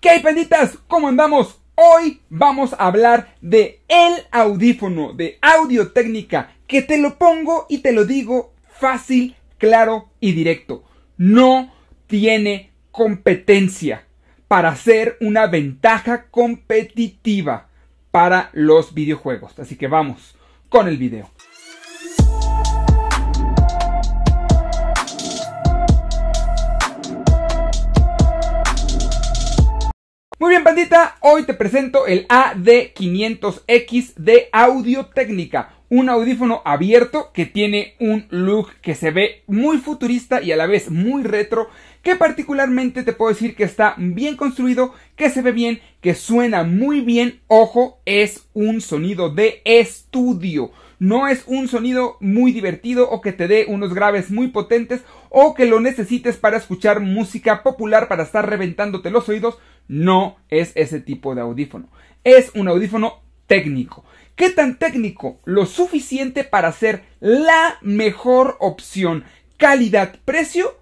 ¿Qué penditas? ¿Cómo andamos? Hoy vamos a hablar de el audífono de audio técnica que te lo pongo y te lo digo fácil, claro y directo. No tiene competencia para ser una ventaja competitiva para los videojuegos. Así que vamos con el video. Muy bien, pandita, hoy te presento el AD500X de Audio Técnica, un audífono abierto que tiene un look que se ve muy futurista y a la vez muy retro, que particularmente te puedo decir que está bien construido, que se ve bien, que suena muy bien, ojo, es un sonido de estudio. No es un sonido muy divertido o que te dé unos graves muy potentes o que lo necesites para escuchar música popular para estar reventándote los oídos no es ese tipo de audífono. Es un audífono técnico. ¿Qué tan técnico? Lo suficiente para ser la mejor opción calidad-precio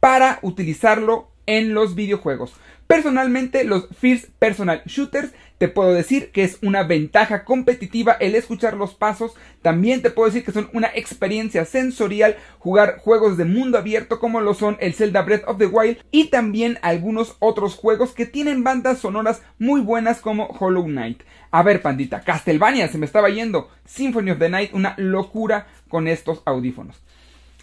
para utilizarlo en los videojuegos. Personalmente, los First Personal Shooters, te puedo decir que es una ventaja competitiva el escuchar los pasos. También te puedo decir que son una experiencia sensorial jugar juegos de mundo abierto como lo son el Zelda Breath of the Wild y también algunos otros juegos que tienen bandas sonoras muy buenas como Hollow Knight. A ver, pandita, Castlevania, se me estaba yendo. Symphony of the Night, una locura con estos audífonos.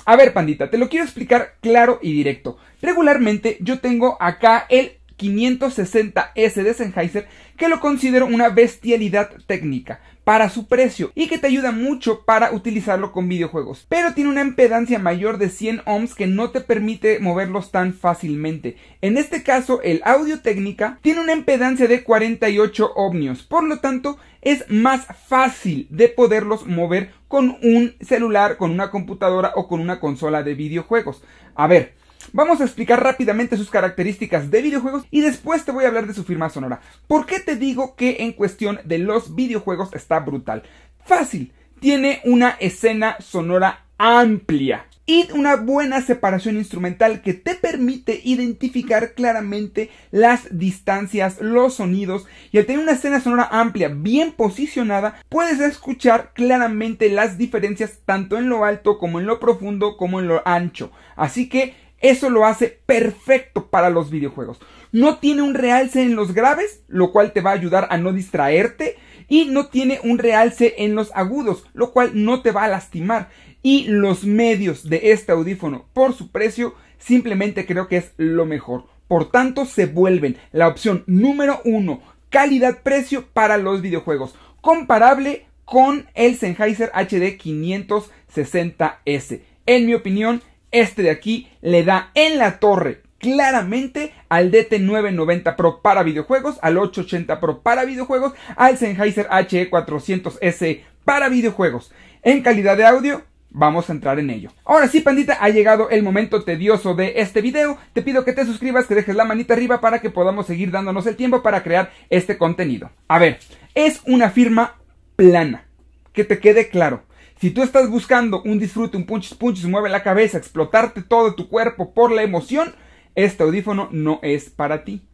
A ver, pandita, te lo quiero explicar claro y directo. Regularmente yo tengo acá el 560S de Sennheiser que lo considero una bestialidad técnica para su precio y que te ayuda mucho para utilizarlo con videojuegos. Pero tiene una impedancia mayor de 100 ohms que no te permite moverlos tan fácilmente. En este caso, el audio técnica tiene una impedancia de 48 ohmios, por lo tanto es más fácil de poderlos mover con un celular, con una computadora o con una consola de videojuegos. A ver, Vamos a explicar rápidamente sus características de videojuegos y después te voy a hablar de su firma sonora. ¿Por qué te digo que en cuestión de los videojuegos está brutal? Fácil, tiene una escena sonora amplia y una buena separación instrumental que te permite identificar claramente las distancias, los sonidos y al tener una escena sonora amplia bien posicionada puedes escuchar claramente las diferencias tanto en lo alto como en lo profundo como en lo ancho así que eso lo hace perfecto para los videojuegos. No tiene un realce en los graves, lo cual te va a ayudar a no distraerte. Y no tiene un realce en los agudos, lo cual no te va a lastimar. Y los medios de este audífono por su precio, simplemente creo que es lo mejor. Por tanto, se vuelven la opción número uno, calidad-precio para los videojuegos. Comparable con el Sennheiser HD 560S. En mi opinión, este de aquí le da en la torre claramente al DT990 Pro para videojuegos, al 880 Pro para videojuegos, al Sennheiser HE400S para videojuegos. En calidad de audio, Vamos a entrar en ello. Ahora sí, pandita, ha llegado el momento tedioso de este video. Te pido que te suscribas, que dejes la manita arriba para que podamos seguir dándonos el tiempo para crear este contenido. A ver, es una firma plana. Que te quede claro. Si tú estás buscando un disfrute, un punch, punch, mueve la cabeza, explotarte todo tu cuerpo por la emoción, este audífono no es para ti.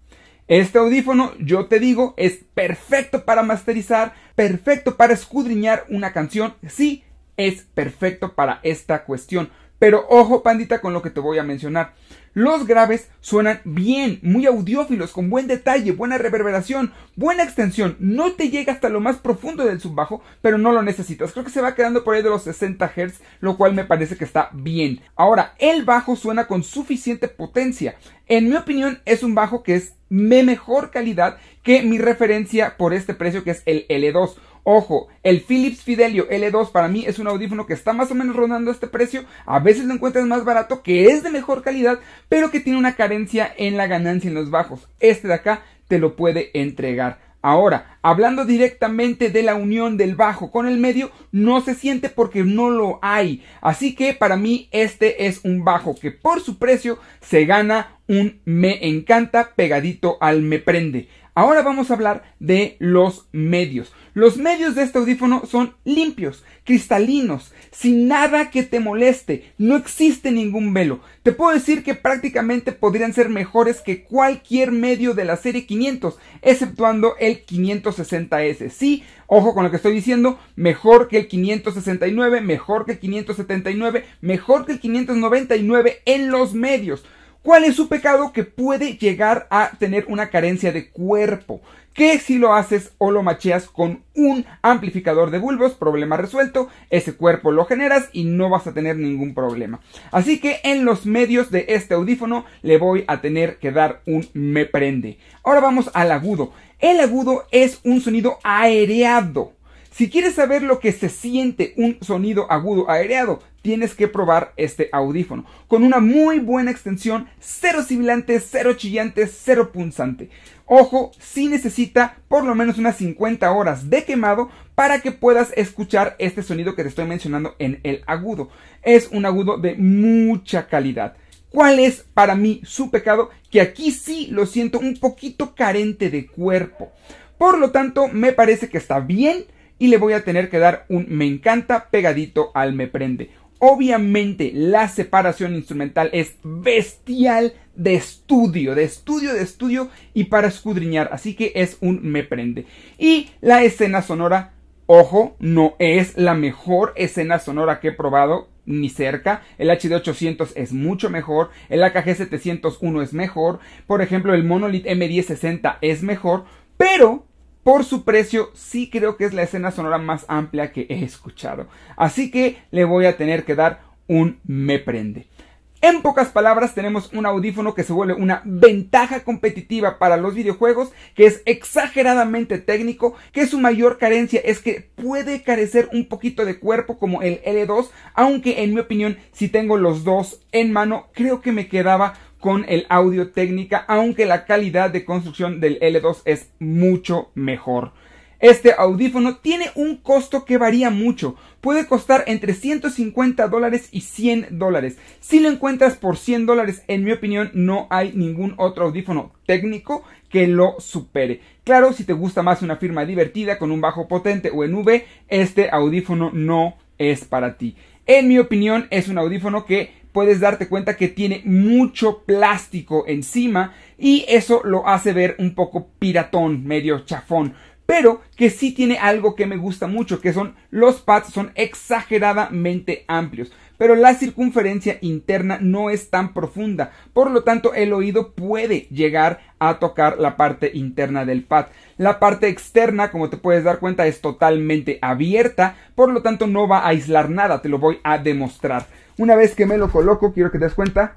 Este audífono, yo te digo, es perfecto para masterizar, perfecto para escudriñar una canción, sí, es perfecto para esta cuestión. Pero ojo, pandita, con lo que te voy a mencionar. Los graves suenan bien, muy audiófilos, con buen detalle, buena reverberación, buena extensión. No te llega hasta lo más profundo del subbajo, pero no lo necesitas. Creo que se va quedando por ahí de los 60 Hz, lo cual me parece que está bien. Ahora, el bajo suena con suficiente potencia. En mi opinión, es un bajo que es me mejor calidad que mi referencia por este precio que es el L2. Ojo, el Philips Fidelio L2 para mí es un audífono que está más o menos rondando este precio. A veces lo encuentras más barato, que es de mejor calidad, pero que tiene una carencia en la ganancia en los bajos. Este de acá te lo puede entregar. Ahora, hablando directamente de la unión del bajo con el medio, no se siente porque no lo hay. Así que para mí este es un bajo que por su precio se gana un me encanta pegadito al me prende. Ahora vamos a hablar de los medios. Los medios de este audífono son limpios, cristalinos, sin nada que te moleste, no existe ningún velo. Te puedo decir que prácticamente podrían ser mejores que cualquier medio de la serie 500, exceptuando el 500 560S. Sí, ojo con lo que estoy diciendo, mejor que el 569, mejor que el 579, mejor que el 599 en los medios. ¿Cuál es su pecado que puede llegar a tener una carencia de cuerpo? Que si lo haces o lo macheas con un amplificador de bulbos, problema resuelto, ese cuerpo lo generas y no vas a tener ningún problema. Así que en los medios de este audífono le voy a tener que dar un me prende. Ahora vamos al agudo. El agudo es un sonido aereado. Si quieres saber lo que se siente un sonido agudo aereado, tienes que probar este audífono. Con una muy buena extensión, cero sibilante, cero chillante, cero punzante. Ojo, si necesita por lo menos unas 50 horas de quemado para que puedas escuchar este sonido que te estoy mencionando en el agudo. Es un agudo de mucha calidad cuál es para mí su pecado, que aquí sí lo siento un poquito carente de cuerpo. Por lo tanto, me parece que está bien y le voy a tener que dar un me encanta pegadito al me prende. Obviamente la separación instrumental es bestial de estudio, de estudio, de estudio y para escudriñar, así que es un me prende. Y la escena sonora, ojo, no es la mejor escena sonora que he probado ni cerca, el HD800 es mucho mejor, el AKG701 es mejor, por ejemplo el Monolith M1060 es mejor, pero por su precio sí creo que es la escena sonora más amplia que he escuchado, así que le voy a tener que dar un me prende. En pocas palabras, tenemos un audífono que se vuelve una ventaja competitiva para los videojuegos, que es exageradamente técnico, que su mayor carencia es que puede carecer un poquito de cuerpo como el L2, aunque en mi opinión, si tengo los dos en mano, creo que me quedaba con el audio técnica, aunque la calidad de construcción del L2 es mucho mejor. Este audífono tiene un costo que varía mucho. Puede costar entre 150 dólares y 100 dólares. Si lo encuentras por 100 dólares, en mi opinión, no hay ningún otro audífono técnico que lo supere. Claro, si te gusta más una firma divertida con un bajo potente o en V, este audífono no es para ti. En mi opinión, es un audífono que puedes darte cuenta que tiene mucho plástico encima y eso lo hace ver un poco piratón, medio chafón pero que sí tiene algo que me gusta mucho, que son los pads son exageradamente amplios, pero la circunferencia interna no es tan profunda, por lo tanto el oído puede llegar a tocar la parte interna del pad. La parte externa, como te puedes dar cuenta, es totalmente abierta, por lo tanto no va a aislar nada, te lo voy a demostrar. Una vez que me lo coloco, quiero que te des cuenta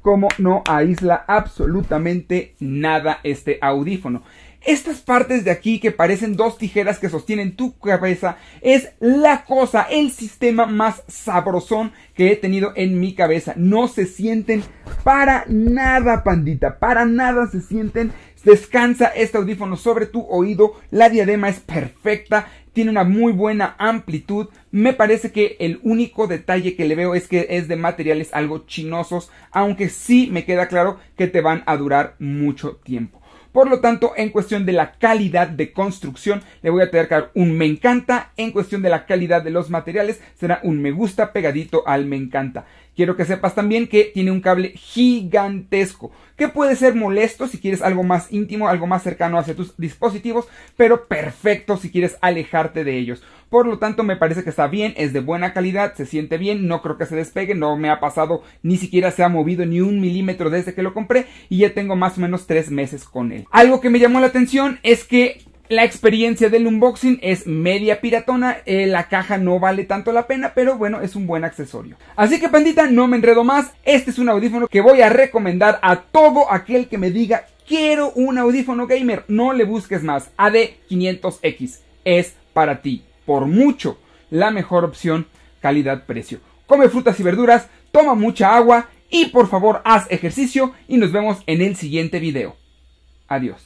cómo no aísla absolutamente nada este audífono. Estas partes de aquí que parecen dos tijeras que sostienen tu cabeza es la cosa, el sistema más sabrosón que he tenido en mi cabeza. No se sienten para nada, pandita, para nada se sienten. Descansa este audífono sobre tu oído, la diadema es perfecta, tiene una muy buena amplitud. Me parece que el único detalle que le veo es que es de materiales algo chinosos, aunque sí me queda claro que te van a durar mucho tiempo. Por lo tanto, en cuestión de la calidad de construcción, le voy a tener que dar un me encanta. En cuestión de la calidad de los materiales, será un me gusta pegadito al me encanta. Quiero que sepas también que tiene un cable gigantesco, que puede ser molesto si quieres algo más íntimo, algo más cercano hacia tus dispositivos, pero perfecto si quieres alejarte de ellos. Por lo tanto, me parece que está bien, es de buena calidad, se siente bien, no creo que se despegue, no me ha pasado, ni siquiera se ha movido ni un milímetro desde que lo compré y ya tengo más o menos tres meses con él. Algo que me llamó la atención es que la experiencia del unboxing es media piratona, eh, la caja no vale tanto la pena, pero bueno, es un buen accesorio. Así que pandita, no me enredo más, este es un audífono que voy a recomendar a todo aquel que me diga quiero un audífono gamer, no le busques más, AD500X es para ti por mucho la mejor opción calidad-precio. Come frutas y verduras, toma mucha agua y por favor haz ejercicio y nos vemos en el siguiente video. Adiós.